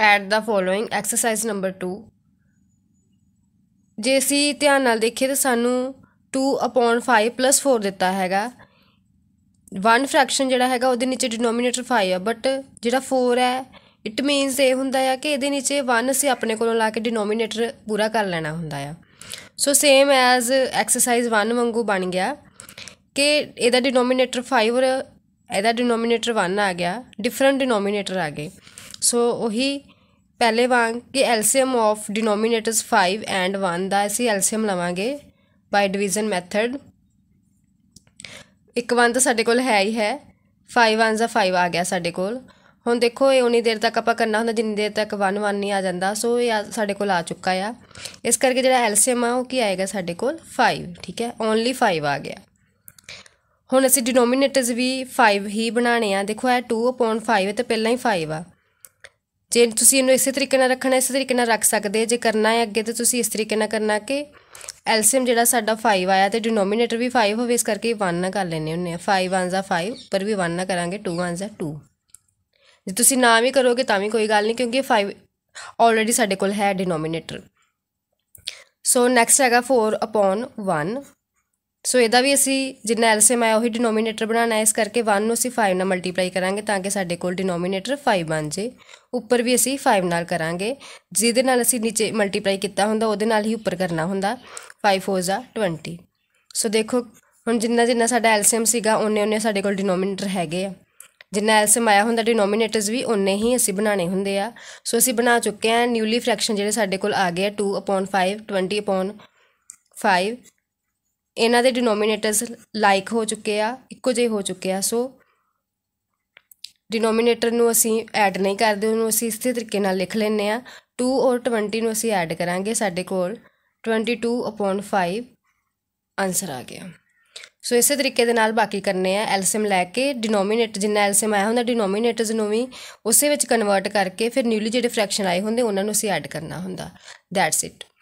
at the following exercise number 2 ਜੇ ਸੀ ਧਿਆਨ ਨਾਲ ਦੇਖੀਏ ਤਾਂ ਸਾਨੂੰ 2/5 4 ਦਿੱਤਾ ਹੈਗਾ ਵਨ ਫ੍ਰੈਕਸ਼ਨ ਜਿਹੜਾ ਹੈਗਾ ਉਹਦੇ ਨੀਚੇ ਡਿਨੋਮੀਨੇਟਰ 5 ਹੈ ਬਟ ਜਿਹੜਾ 4 ਹੈ ਇਟ ਮੀਨਸ ਇਹ ਹੁੰਦਾ ਹੈ ਕਿ ਇਹਦੇ ਨੀਚੇ 1 ਅਸੀਂ ਆਪਣੇ ਕੋਲੋਂ ਲਾ ਕੇ ਡਿਨੋਮੀਨੇਟਰ ਪੂਰਾ ਕਰ ਲੈਣਾ ਹੁੰਦਾ ਹੈ ਸੋ ਸੇਮ ਐਜ਼ ਐਕਸਰਸਾਈਜ਼ 1 ਵਾਂਗੂ ਬਣ ਗਿਆ ਕਿ ਇਹਦਾ ਡਿਨੋਮੀਨੇਟਰ 5 ਔਰ ਇਹਦਾ ਡਿਨੋਮੀਨੇਟਰ 1 ਆ ਗਿਆ ਡਿਫਰੈਂਟ ਡਿਨੋਮੀਨੇਟਰ ਆ ਗਏ ਸੋ ਉਹੀ ਪਹਿਲੇ ਵਾਂਗ ਕਿ ਐਲਸੀਐਮ ਆਫ ਡਿਨੋਮੀਨੇਟਰਸ 5 ਐਂਡ 1 ਦਾ ਅਸੀਂ ਐਲਸੀਐਮ ਲਵਾਂਗੇ ਬਾਈ ਡਿਵੀਜ਼ਨ ਮੈਥਡ ਇੱਕ 1 ਤਾਂ ਸਾਡੇ ਕੋਲ ਹੈ ਹੀ ਹੈ 5 1 ਆ 5 ਆ ਗਿਆ ਸਾਡੇ ਕੋਲ ਹੁਣ ਦੇਖੋ ਇਹ ਉਨੀ ਦੇਰ ਤੱਕ ਆਪਾਂ ਕਰਨਾ ਹੁੰਦਾ ਜਿੰਨੀ ਦੇਰ ਤੱਕ 1 1 ਨਹੀਂ ਆ ਜਾਂਦਾ ਸੋ ਇਹ ਸਾਡੇ ਕੋਲ ਆ ਚੁੱਕਾ ਆ ਇਸ ਕਰਕੇ ਜਿਹੜਾ ਐਲਸੀਐਮ ਆ ਉਹ ਕੀ ਆਏਗਾ ਸਾਡੇ ਕੋਲ 5 ਠੀਕ ਹੈ ਓਨਲੀ 5 ਆ ਗਿਆ ਹੁਣ ਅਸੀਂ ਡਿਨੋਮੀਨੇਟਰਸ ਵੀ 5 ਹੀ ਬਣਾਣੇ ਆ ਦੇਖੋ ਇਹ 2 5 ਹੈ ਤੇ ਪਹਿਲਾਂ ਹੀ 5 ਆ ਜੇ ਤੁਸੀਂ ਇਹਨੂੰ ਇਸੇ ਤਰੀਕੇ ਨਾਲ ਰੱਖਣਾ ਇਸੇ ਤਰੀਕੇ ਨਾਲ ਰੱਖ ਸਕਦੇ ਜੇ ਕਰਨਾ ਹੈ ਅੱਗੇ ਤੇ ਤੁਸੀਂ ਇਸ ਤਰੀਕੇ ਨਾਲ ਕਰਨਾ ਕਿ ਐਲਸੀਐਮ ਜਿਹੜਾ ਸਾਡਾ 5 ਆਇਆ ਤੇ ਡਿਨੋਮੀਨੇਟਰ ਵੀ 5 ਹੋਵੇ ਇਸ ਕਰਕੇ 1 ਨਾ ਕਰ ਲੈਨੇ ਹੁੰਨੇ ਆ 5 1 ਦਾ 5 ਉੱਪਰ ਵੀ 1 ਨਾ ਕਰਾਂਗੇ 2 1 ਦਾ 2 ਜੇ ਤੁਸੀਂ ਨਾ ਵੀ ਕਰੋਗੇ ਤਾਂ ਵੀ ਕੋਈ ਗੱਲ ਨਹੀਂ ਕਿਉਂਕਿ 5 ਆਲਰੇਡੀ ਸਾਡੇ ਕੋਲ ਹੈ ਡਿਨੋਮੀਨੇਟਰ ਸੋ ਨੈਕਸਟ ਹੈਗਾ 4 ਅਪਨ 1 ਸੋ ਇਹਦਾ ਵੀ ਅਸੀਂ ਜਿੰਨਾ ਐਲਸੀਐਮ ਆਇਆ ਉਹੀ ਡਿਨੋਮੀਨੇਟਰ ਬਣਾਣਾ ਹੈ ਇਸ ਕਰਕੇ 1 ਨੂੰ ਅਸੀਂ 5 ਨਾਲ ਮਲਟੀਪਲਾਈ ਕਰਾਂਗੇ ਤਾਂ ਕਿ ਸਾਡੇ ਕੋਲ ਡਿਨੋਮੀਨੇਟਰ 5 ਬਣ ਜੇ ਉੱਪਰ ਵੀ ਅਸੀਂ 5 ਨਾਲ ਕਰਾਂਗੇ ਜਿਹਦੇ ਨਾਲ ਅਸੀਂ ਨੀਚੇ ਮਲਟੀਪਲਾਈ ਕੀਤਾ ਹੁੰਦਾ ਉਹਦੇ ਨਾਲ ਹੀ ਉੱਪਰ ਕਰਨਾ ਹੁੰਦਾ 5 4 20 ਸੋ ਦੇਖੋ ਹੁਣ ਜਿੰਨਾ ਜਿੰਨਾ ਸਾਡਾ ਐਲਸੀਐਮ ਸੀਗਾ ਉਹਨੇ ਉਹਨੇ ਸਾਡੇ ਕੋਲ ਡਿਨੋਮੀਨੇਟਰ ਹੈਗੇ ਆ ਜਿੰਨਾ ਐਲਸੀਐਮ ਆਇਆ ਹੁੰਦਾ ਡਿਨੋਮੀਨੇਟਰਸ ਵੀ ਉਹਨੇ ਹੀ ਅਸੀਂ ਬਣਾਣੇ ਹੁੰਦੇ ਆ ਸੋ ਅਸੀਂ ਬਣਾ ਚੁੱਕੇ ਆ ਨਿਊਲੀ ਫ੍ਰੈਕਸ਼ਨ ਜਿਹੜੇ ਸਾਡੇ ਕੋਲ ਆ ਗਏ ਆ 2 5 20 5 ਇਹਨਾਂ ਦੇ ਡਿਨੋਮੀਨੇਟਰਸ ਲਾਈਕ ਹੋ ਚੁੱਕੇ ਆ ਇੱਕੋ ਜਿਹੇ ਹੋ ਚੁੱਕੇ ਆ ਸੋ ਡਿਨੋਮੀਨੇਟਰ ਨੂੰ ਅਸੀਂ ਐਡ ਨਹੀਂ ਕਰਦੇ ਉਹਨੂੰ ਅਸੀਂ ਇਸੇ ਤਰੀਕੇ ਨਾਲ ਲਿਖ ਲੈਨੇ ਆ 2 ਔਰ 20 ਨੂੰ ਅਸੀਂ ਐਡ ਕਰਾਂਗੇ ਸਾਡੇ ਕੋਲ 22/5 ਆਨਸਰ ਆ ਗਿਆ ਸੋ ਇਸੇ ਤਰੀਕੇ ਦੇ ਨਾਲ ਬਾਕੀ ਕਰਨੇ ਆ ਐਲਸੀਐਮ ਲੈ ਕੇ ਡਿਨੋਮੀਨੇਟਰ ਜਿੰਨਾ ਐਲਸੀਐਮ ਆਇਆ ਹੁੰਦਾ ਡਿਨੋਮੀਨੇਟਰਸ ਨੂੰ ਵੀ ਉਸੇ ਵਿੱਚ ਕਨਵਰਟ ਕਰਕੇ ਫਿਰ ਨਿਊਲੀ ਜਿਹੜੇ ਫ੍ਰੈਕਸ਼ਨ ਆਏ ਹੁੰਦੇ ਉਹਨਾਂ ਨੂੰ ਅਸੀਂ ਐਡ ਕਰਨਾ ਹੁੰਦਾ ਦੈਟਸ ਇਟ